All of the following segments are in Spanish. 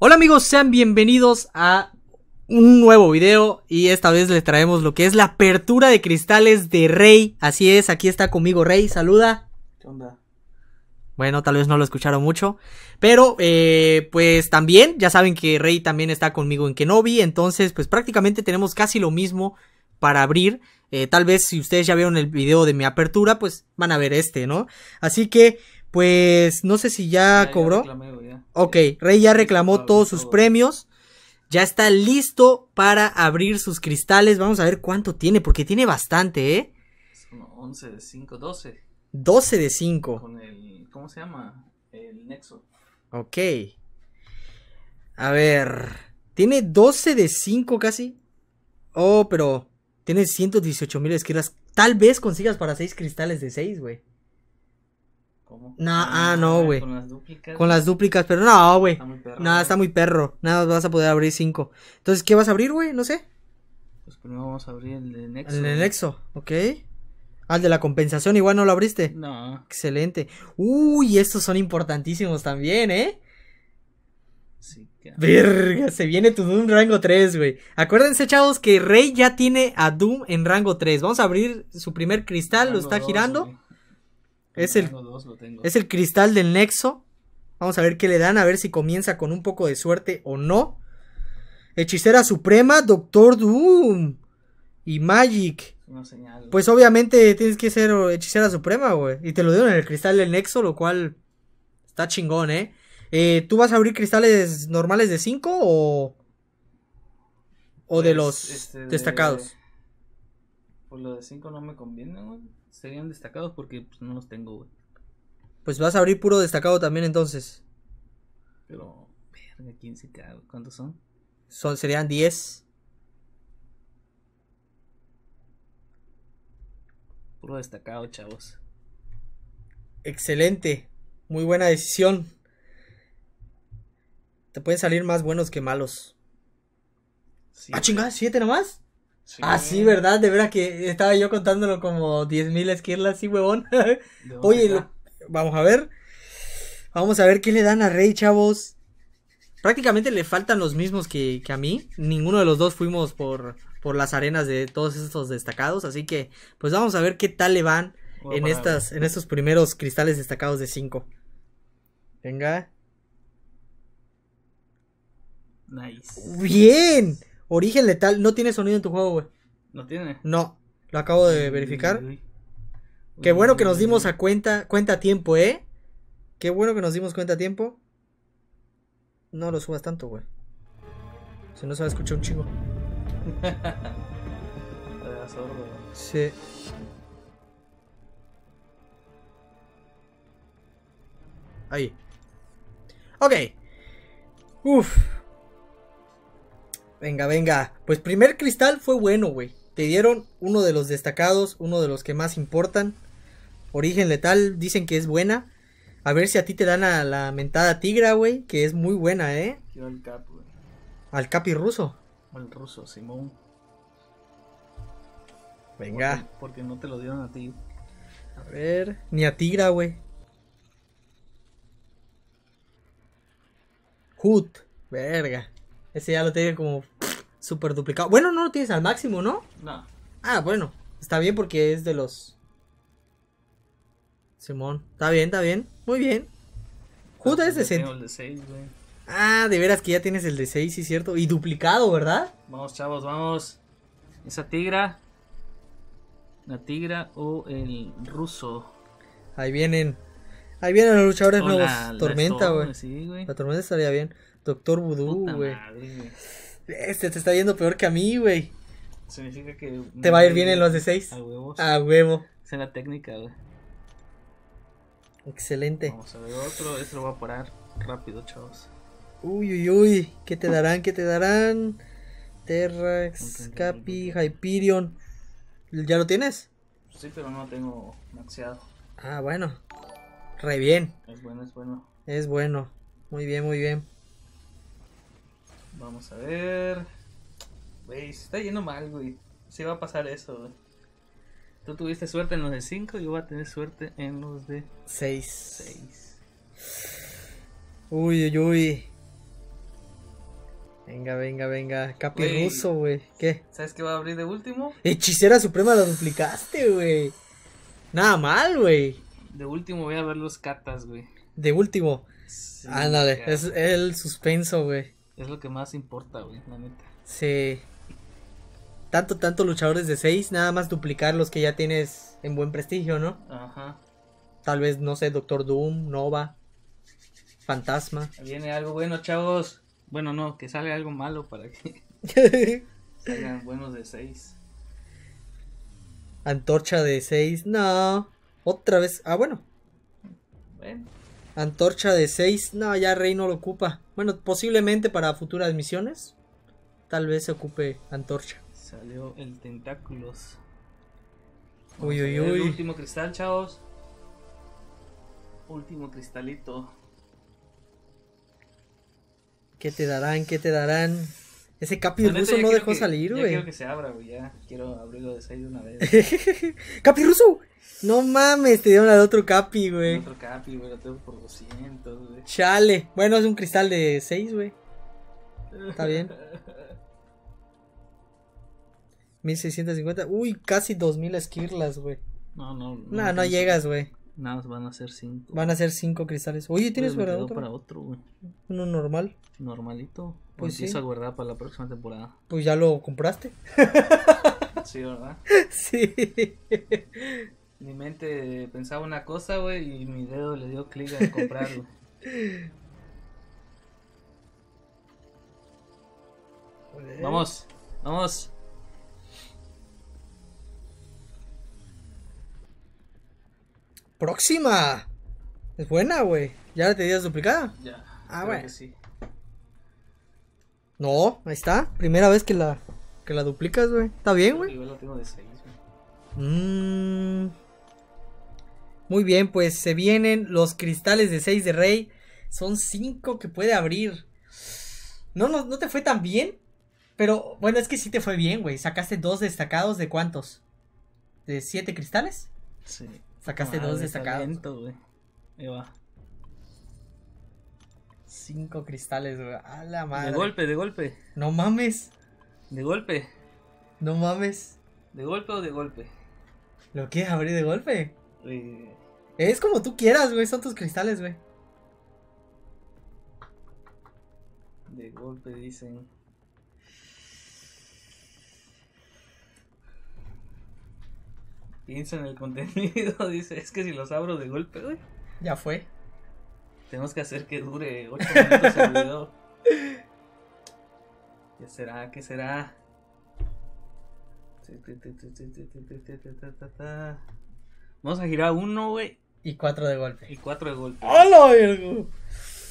Hola amigos, sean bienvenidos a un nuevo video y esta vez les traemos lo que es la apertura de cristales de Rey. Así es, aquí está conmigo Rey, saluda. ¿Qué onda? Bueno, tal vez no lo escucharon mucho, pero eh, pues también, ya saben que Rey también está conmigo en Kenobi, entonces pues prácticamente tenemos casi lo mismo para abrir. Eh, tal vez si ustedes ya vieron el video de mi apertura, pues van a ver este, ¿no? Así que pues no sé si ya, cobró. Ok, Rey ya reclamó todos sus premios. Ya está listo para abrir sus cristales. Vamos a ver cuánto tiene, porque tiene bastante, ¿eh? Son 11 de 5, 12. 12 de 5. ¿cómo se llama? El nexo. Ok. A ver. Tiene 12 de 5 casi. Oh, pero tiene 118 mil Tal vez consigas para 6 cristales de 6, güey. No, ah, no, güey. Con las dúplicas. pero no, güey. Nada, está muy perro. Nada, vas a poder abrir cinco. Entonces, ¿qué vas a abrir, güey? No sé. Pues primero vamos a abrir el de Nexo. El de Nexo, ok. Ah, el de la compensación, igual no lo abriste. No. Excelente. Uy, estos son importantísimos también, ¿eh? Sí, claro. Verga, se viene tu Doom rango 3, güey. Acuérdense, chavos, que Rey ya tiene a Doom en rango 3. Vamos a abrir su primer cristal, lo está girando. Es el, es el cristal del nexo. Vamos a ver qué le dan, a ver si comienza con un poco de suerte o no. Hechicera Suprema, Doctor Doom y Magic. pues obviamente tienes que ser Hechicera Suprema, güey. Y te lo dieron en el cristal del nexo, lo cual está chingón, ¿eh? eh tú vas a abrir cristales normales de 5 o, o de pues, los este, destacados? Por pues, lo de 5 no me conviene, güey serían destacados porque pues, no los tengo, Pues vas a abrir puro destacado también entonces. Pero, verga, 15 ¿cuántos son? Son, serían 10. Puro destacado, chavos. Excelente. Muy buena decisión. Te pueden salir más buenos que malos. ah, chingada, siete nomás. Ah, sí, ¿verdad? De verdad que estaba yo contándolo como 10.000 esquirlas, sí, huevón. Oye, vamos a ver. Vamos a ver qué le dan a Rey, chavos. Prácticamente le faltan los mismos que, a mí. Ninguno de los dos fuimos por, las arenas de todos estos destacados. Así que, pues vamos a ver qué tal le van en, estas, en estos primeros cristales destacados de 5. Venga. Nice. Bien. Origen Letal no tiene sonido en tu juego, güey. ¿No tiene? No, lo acabo de verificar. Qué bueno que nos dimos a cuenta, cuenta a tiempo, ¿eh? Qué bueno que nos dimos cuenta a tiempo. No lo subas tanto, güey. Si no se va a escuchar un chico sí. Ahí. Ok. Uf. Venga, venga. Pues primer cristal fue bueno, güey. Te dieron uno de los destacados, uno de los que más importan. Origen letal, dicen que es buena. A ver si a ti te dan a la mentada tigra, güey, que es muy buena, ¿eh? al cap, güey. ¿Al capi ruso? Al ruso, Simón. Venga. Porque, no te lo dieron a ti. A ver, ni a tigra, güey. Hut, verga. Ese ya lo tiene como super duplicado. Bueno, no lo tienes al máximo, ¿no? No. Ah, bueno. Está bien porque es de los... Simón. Está bien, está bien. Muy bien. Juta es de 6, Ah, de veras que ya tienes el de 6, sí, cierto. Y duplicado, ¿verdad? Vamos, chavos, vamos. Esa tigra. La tigra o el ruso. Ahí vienen. Ahí vienen los luchadores nuevos. tormenta, güey. la tormenta estaría bien. Doctor Voodoo, güey. Este te está yendo peor que a mí, güey. Significa que. Te va a ir bien en los de 6. A huevo. A huevo. Esa es la técnica, güey. Excelente. Vamos a ver otro. este lo va a parar rápido, chavos. Uy, uy, uy. ¿Qué te darán? ¿Qué te darán? Terrax, Capi, Hyperion. ¿Ya lo tienes? Sí, pero no lo tengo maxiado Ah, bueno. Re bien. Es bueno, es bueno. Es bueno. Muy bien, muy bien. Vamos a ver. Güey, se está yendo mal, güey. Si va a pasar eso, güey. Tú tuviste suerte en los de 5, yo voy a tener suerte en los de 6. 6. Uy, uy, uy. Venga, venga, venga. Capi güey. ¿Qué? ¿Sabes qué va a abrir de último? Hechicera Suprema la duplicaste, güey. Nada mal, güey. De último voy a ver los catas, güey. De último. Ándale, es, el suspenso, güey. Es lo que más importa, güey, la neta. Sí. Tanto, tanto luchadores de seis, nada más duplicar los que ya tienes en buen prestigio, ¿no? Ajá. Tal vez, no sé, Doctor Doom, Nova, Fantasma. Viene algo bueno, chavos. Bueno, no, que sale algo malo para que salgan buenos de 6. Antorcha de 6, no. Otra vez. Ah, bueno. Bueno. Antorcha de 6. No, ya Rey no lo ocupa. Bueno, posiblemente para futuras misiones. Tal vez se ocupe antorcha. Salió el tentáculos. uy, uy, uy. Último cristal, chavos. Último cristalito. ¿Qué te darán? ¿Qué te darán? Ese Capi no, ruso no dejó salir, güey. Quiero que se abra, güey. Ya quiero abrirlo de 6 de una vez. ¡Capi ruso! No mames, te dieron al otro capi, güey. Otro capi, güey, lo tengo por 200, güey. Chale. Bueno, es un cristal de 6, güey. Está bien. 1650. Uy, casi 2000 esquirlas, güey. No, no. No, no, llegas, güey. Nada van a ser 5. Van a ser 5 cristales. Oye, ¿tienes verdad otro? para otro, güey. ¿Uno normal? Normalito. Pues, sí. a para la próxima temporada. Pues ya lo compraste. sí, ¿verdad? Sí mi mente pensaba una cosa, güey, y mi dedo le dio clic a comprarlo. vamos, vamos. Próxima. Es buena, güey. ¿Ya la tenías duplicada? Ya. Ah, güey No, ahí está. Primera vez que la, que la duplicas, güey. Está bien, güey. Yo la tengo de 6, güey. Mmm. Muy bien, pues se vienen los cristales de 6 de rey. Son 5 que puede abrir. No, no, no te fue tan bien. Pero bueno, es que sí te fue bien, güey. Sacaste dos destacados de cuántos? ¿De 7 cristales? Sí. Sacaste ah, dos destacados. Talento, Ahí va. Cinco cristales, güey. A la madre. De golpe, de golpe. No mames. De golpe. No mames. ¿De golpe o de golpe? ¿Lo quieres abrir de golpe? Eh, es como tú quieras, güey. Son tus cristales, güey. De golpe dicen. Piensa en el contenido, dice. Es que si los abro de golpe, güey. Ya fue. Tenemos que hacer que dure 8 minutos el video. ¿Qué será? ¿Qué será? Vamos a girar uno, güey. Y cuatro de golpe. Y cuatro de golpe. ¡Hala, vergo!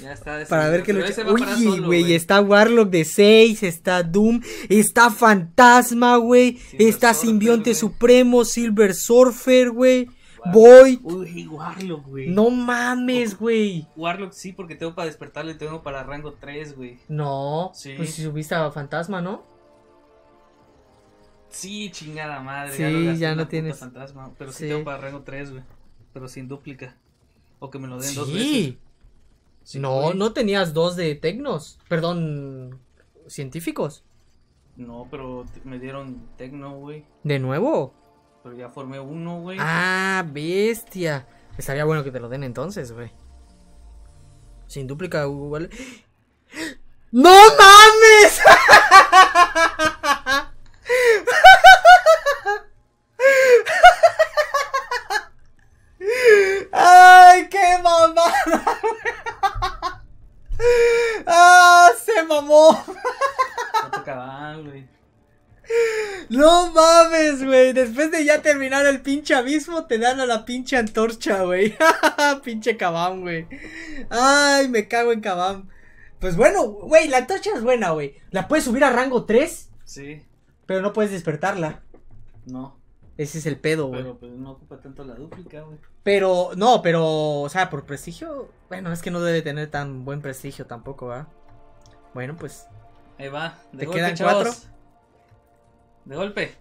Ya está. Para ver que lo Uy, güey, está Warlock de 6, está Doom, está Fantasma, güey, está Simbionte Supremo, Silver Surfer, güey. Void. Uy, Warlock, güey. No mames, güey. Warlock sí, porque tengo para despertarle, tengo para rango 3, güey. No. Sí. Pues si subiste a Fantasma, ¿no? Sí, chingada madre. Sí, ya, no, tienes. Fantasma, pero sí. sí tengo para rango 3, güey pero sin dúplica. O que me lo den dos veces. Sí. No, no tenías dos de Tecnos. Perdón, científicos. No, pero me dieron Tecno, güey. ¿De nuevo? Pero ya formé uno, güey. Ah, bestia. Estaría bueno que te lo den entonces, güey. Sin dúplica, Google. ¡No mames! ya terminar el pinche abismo, te dan a la pinche antorcha, güey. pinche cabán, güey. Ay, me cago en cabán Pues bueno, güey, la antorcha es buena, güey. ¿La puedes subir a rango 3? Sí. Pero no puedes despertarla. No. Ese es el pedo, güey. Pero pues no ocupa tanto la dúplica, güey. Pero, no, pero, o sea, por prestigio, bueno, es que no debe tener tan buen prestigio tampoco, va. Bueno, pues. Ahí va. De ¿Te quedan De golpe.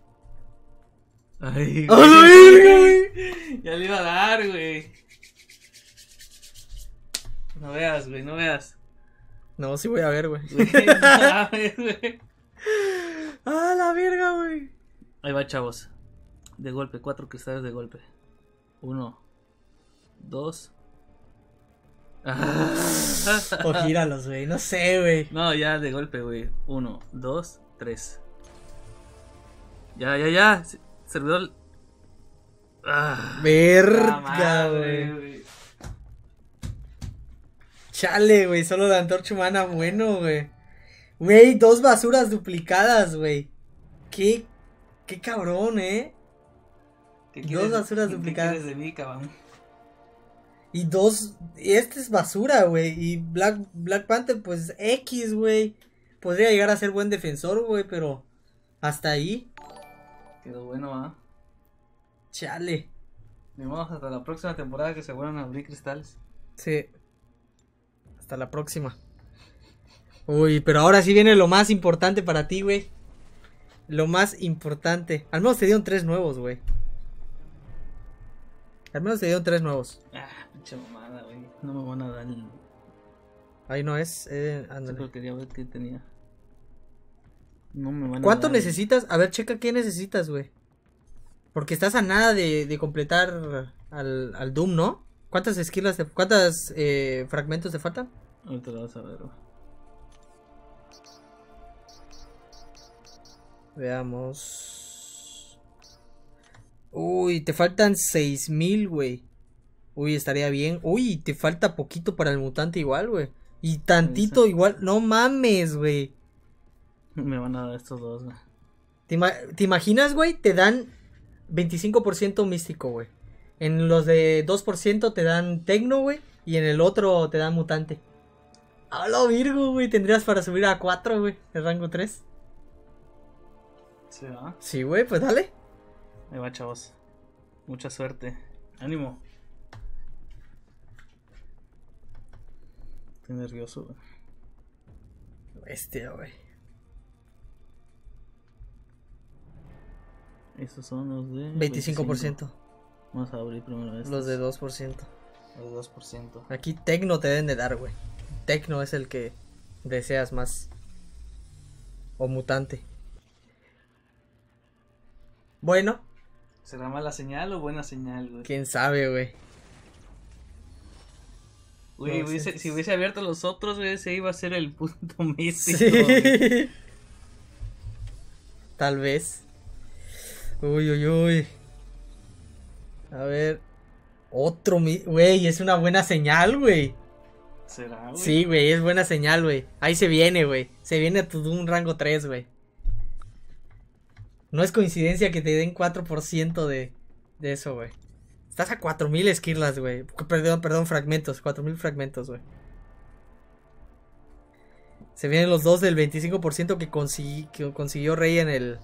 Ay, güey. güey! Ya le iba a dar, güey. No veas, güey, no veas. No, sí voy a ver, güey. a ¡Ah, la verga, güey! Ahí va, chavos. De golpe, cuatro cristales de golpe. Uno, dos. o gíralos, güey. No sé, güey. No, ya de golpe, güey. Uno, dos, tres. Ya, ya, ya servidor. Ah, Verga, güey. Chale, güey, solo la antorcha humana, bueno, güey. Güey, dos basuras duplicadas, güey. Qué, qué cabrón, eh. dos basuras duplicadas. de Y dos, este es basura, güey. Y Black, Black Panther, pues X, güey. Podría llegar a ser buen defensor, güey, pero hasta ahí. Quedó bueno, va, Chale. Me hasta la próxima temporada que se vuelvan a abrir cristales. Sí. Hasta la próxima. Uy, pero ahora sí viene lo más importante para ti, güey. Lo más importante. Al menos te dieron tres nuevos, güey. Al menos te dieron tres nuevos. Ah, mamada, güey. No me van a dar el... Ahí no es. Eh, tenía. ¿Cuánto necesitas? A ver, checa qué necesitas, güey. Porque estás a nada de, completar al, al, Doom, ¿no? ¿Cuántas esquilas, te, cuántas eh, fragmentos te faltan? Ahorita lo vas a ver, Veamos. Uy, te faltan 6000, güey. Uy, estaría bien. Uy, te falta poquito para el mutante igual, güey. Y tantito igual. No mames, güey. Me van a dar estos dos, güey. ¿Te, imaginas, güey? Te dan 25% místico, güey. En los de 2% te dan tecno, güey. Y en el otro te dan mutante. Hablo Virgo, güey. Tendrías para subir a 4, güey. El rango 3. Sí, Sí, güey, pues dale. Me va, chavos. Mucha suerte. Ánimo. Estoy nervioso, güey. Bestia, güey. Esos son los de 25%. Vamos a abrir primero estos. Los de 2%. Los de 2%. Aquí Tecno te deben de dar, güey. Tecno es el que deseas más. O mutante. Bueno. ¿Será mala señal o buena señal, güey? Quién sabe, güey. si hubiese abierto los otros, güey, ese iba a ser el punto místico. Tal vez. Uy, uy, uy. A ver. Otro, güey, es una buena señal, güey. ¿Será, güey? Sí, güey, es buena señal, güey. Ahí se viene, güey. Se viene a tu rango 3, güey. No es coincidencia que te den 4% de, de eso, güey. Estás a 4000 esquirlas, güey. Perdón, perdón, fragmentos. 4000 fragmentos, güey. Se vienen los dos del 25% que, que consiguió Rey en el.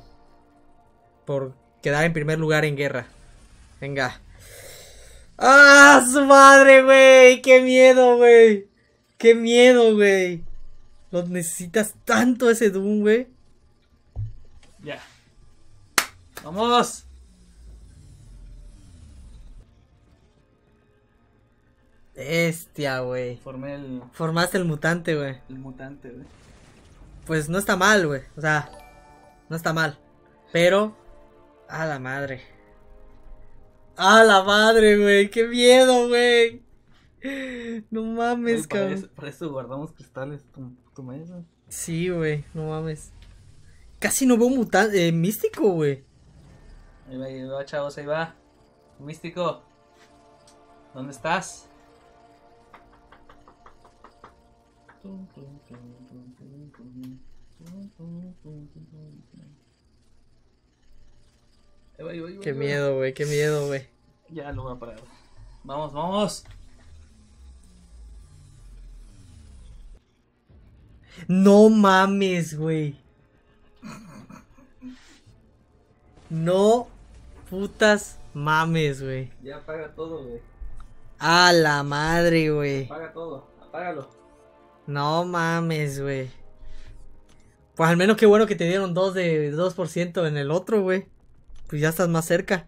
Por Quedar en primer lugar en guerra. Venga. ¡Ah, su madre, güey! ¡Qué miedo, güey! ¡Qué miedo, güey! Los necesitas tanto ese Doom, güey. Ya. ¡Vamos! Bestia, güey. Formé el... Formaste el mutante, güey. El mutante, güey. Pues no está mal, güey. O sea, no está mal. Pero a la madre. A la madre, güey. Qué miedo, güey. No mames, cabrón. Por eso, guardamos cristales tu, tu Sí, güey. No mames. Casi no veo mutante. Eh, místico, güey. Ahí va, ahí va, chavos. Ahí va. Místico. ¿Dónde estás? qué miedo, güey, qué miedo, güey. Ya lo voy a parar. Vamos, vamos. No mames, güey. No putas mames, güey. Ya apaga todo, güey. A la madre, güey. Apaga todo, apágalo. No mames, güey. Pues al menos qué bueno que te dieron 2 de 2% en el otro, güey. Pues ya estás más cerca.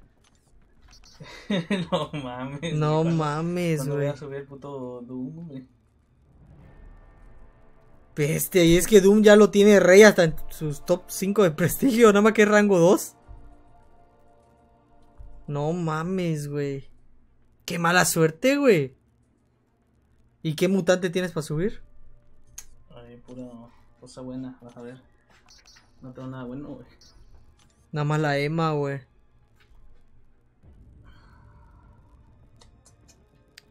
no mames. No mames, güey. voy a subir el puto Doom, güey? Peste, y es que Doom ya lo tiene rey hasta en sus top 5 de prestigio, nada más que rango 2. No mames, güey. Qué mala suerte, güey. ¿Y qué mutante tienes para subir? Ay, pura cosa buena, vas a ver. No tengo nada bueno, güey. Nada más la Emma, güey.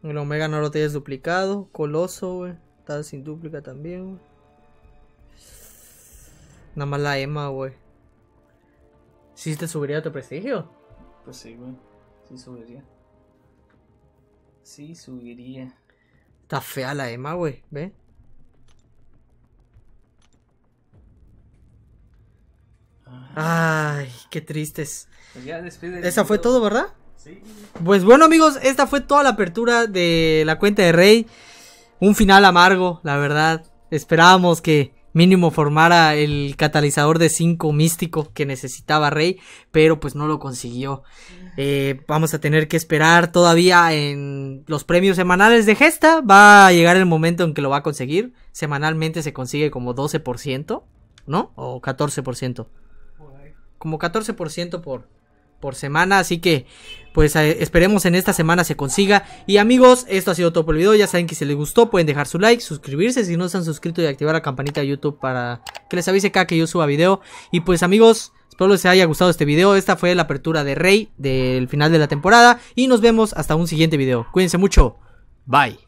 El Omega no lo tienes duplicado. Coloso, güey. Está sin duplica también, güey. Nada más la Emma, güey. ¿Sí te subiría tu prestigio? Pues sí, güey. Sí subiría. Sí subiría. Está fea la Ema güey. ¿Ve? Ay, qué tristes. Pues Esa fue todo, ¿verdad? Sí. Pues bueno, amigos, esta fue toda la apertura de la cuenta de Rey. Un final amargo, la verdad. Esperábamos que mínimo formara el catalizador de 5 místico que necesitaba Rey, pero pues no lo consiguió. Eh, vamos a tener que esperar todavía en los premios semanales de Gesta. Va a llegar el momento en que lo va a conseguir. Semanalmente se consigue como 12%, ¿no? O 14% como 14% por, por semana. Así que, pues eh, esperemos en esta semana se consiga. Y amigos, esto ha sido todo por el video. Ya saben que si les gustó, pueden dejar su like, suscribirse si no se han suscrito. y activar la campanita de YouTube para que les avise cada que yo suba video. Y pues amigos, espero les haya gustado este video. Esta fue la apertura de Rey del final de la temporada. Y nos vemos hasta un siguiente video. Cuídense mucho. Bye.